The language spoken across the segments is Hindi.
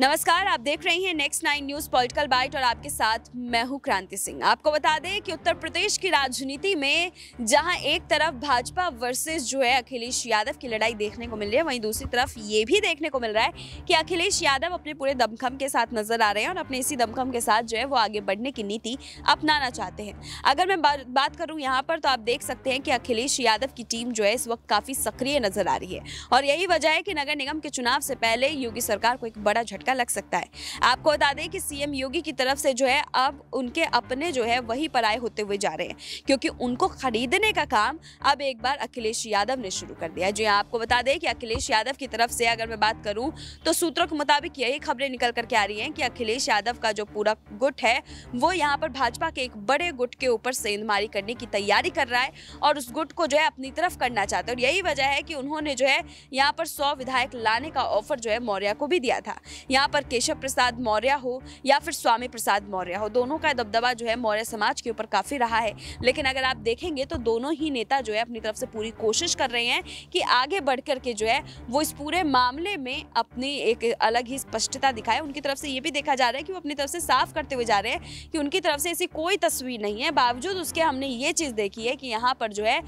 नमस्कार आप देख रहे हैं next nine news political bite और आपके साथ मैं हूं क्रांति सिंह आपको बता दें कि उत्तर प्रदेश की राजनीति में जहां एक तरफ भाजपा वर्सेस जो है अखिलेश यादव की लड़ाई देखने को मिल रही है वहीं दूसरी तरफ ये भी देखने को मिल रहा है कि अखिलेश यादव अपने पूरे दमखम के साथ नजर आ रहे हैं और अपने इसी दमखम के साथ जो है वो आगे बढ़ने की नीति अपनाना चाहते हैं अगर मैं बात करूँ यहाँ पर तो आप देख सकते हैं कि अखिलेश यादव की टीम जो है इस वक्त काफी सक्रिय नजर आ रही है और यही वजह है कि नगर निगम के चुनाव से पहले योगी सरकार को एक बड़ा झटका झटका लग सकता है आपको बता दें कि सीएम योगी की तरफ से जो है अब उनके अपने जो है वही पराए होते हुए जा रहे हैं क्योंकि उनको खरीदने का काम अब एक बार अखिलेश यादव ने शुरू कर दिया है जी हाँ, आपको बता दें कि अखिलेश यादव की तरफ से अगर मैं बात करूं तो सूत्रों के मुताबिक यही खबरें निकल करके आ रही हैं कि अखिलेश यादव का जो पूरा गुट है वो यहाँ पर भाजपा के एक बड़े गुट के ऊपर सेंधमारी करने की तैयारी कर रहा है और उस गुट को जो है अपनी तरफ करना चाहते हैं और यही वजह है कि उन्होंने जो है यहाँ पर सौ विधायक लाने का ऑफर जो है मौर्य को भी दिया था यहाँ पर केशव प्रसाद मौर्य हो या फिर स्वामी प्रसाद मौर्य हो दोनों का दबदबा जो है मौर्य समाज के ऊपर काफ़ी रहा है लेकिन अगर आप देखेंगे तो दोनों ही नेता जो है अपनी तरफ से पूरी कोशिश कर रहे हैं कि आगे बढ़ के जो है वो इस पूरे मामले में अपनी एक अलग ही स्पष्टता दिखाए उनकी तरफ से ये भी देखा जा रहा है कि वो अपनी तरफ से साफ करते हुए जा रहे हैं कि उनकी तरफ से ऐसी कोई तस्वीर नहीं है बावजूद उसके हमने ये चीज़ देखी है कि यहाँ पर जो है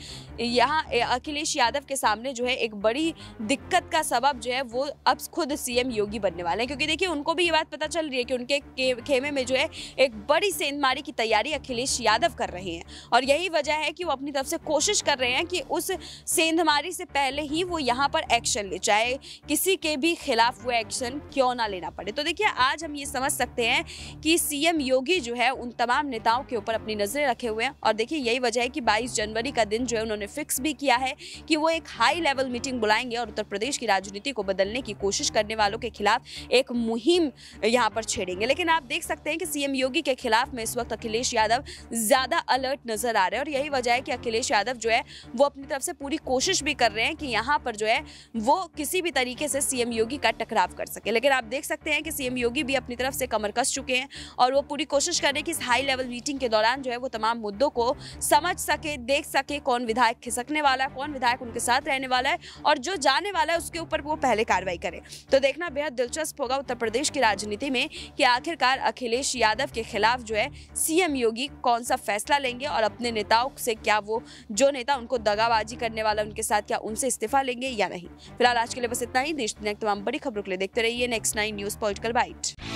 यहाँ अखिलेश यादव के सामने जो है एक बड़ी दिक्कत का सबब जो है वो अब खुद सीएम योगी बनने वाले हैं क्योंकि देखिए उनको भी ये बात पता चल रही है कि उनके खेमे में जो है एक बड़ी सेंधमारी की तैयारी अखिलेश यादव कर रहे हैं और यही वजह है कि वो अपनी तरफ से कोशिश कर रहे हैं कि उस सेंधमारी से पहले ही वो यहाँ पर एक्शन ले चाहे किसी के भी खिलाफ वो एक्शन क्यों ना लेना पड़े तो देखिए आज हम ये समझ सकते हैं कि सीएम योगी जो है उन तमाम नेताओं के ऊपर अपनी नज़रें रखे हुए हैं और देखिए यही वजह है कि बाईस जनवरी का दिन जो है उन्होंने फिक्स भी किया है कि वो एक हाई लेवल मीटिंग बुलाएंगे और उत्तर प्रदेश की राजनीति को बदलने की कोशिश करने वालों के खिलाफ एक एक मुहिम यहाँ पर छेड़ेंगे लेकिन आप देख सकते हैं कि सीएम योगी के खिलाफ में इस वक्त अखिलेश यादव ज़्यादा अलर्ट नजर आ रहे हैं और यही वजह है कि अखिलेश यादव जो है वो अपनी तरफ से पूरी कोशिश भी कर रहे हैं कि यहाँ पर जो है वो किसी भी तरीके से सीएम योगी का टकराव कर सके लेकिन आप देख सकते हैं कि सीएम योगी भी अपनी तरफ से कमर कस चुके हैं और वो पूरी कोशिश कर रहे हैं कि इस हाई लेवल मीटिंग के दौरान जो है वो तमाम मुद्दों को समझ सके देख सके कौन विधायक खिसकने वाला है कौन विधायक उनके साथ रहने वाला है और जो जाने वाला है उसके ऊपर वो पहले कार्रवाई करे तो देखना बेहद दिलचस्प होगा होगा उत्तर प्रदेश की राजनीति में कि आखिरकार अखिलेश यादव के खिलाफ जो है सीएम योगी कौन सा फैसला लेंगे और अपने नेताओं से क्या वो जो नेता उनको दगाबाजी करने वाला उनके साथ क्या उनसे इस्तीफा लेंगे या नहीं फिलहाल आज के लिए बस इतना ही देश दुनिया तमाम बड़ी खबरों के लिए देखते रहिए next nine news political bite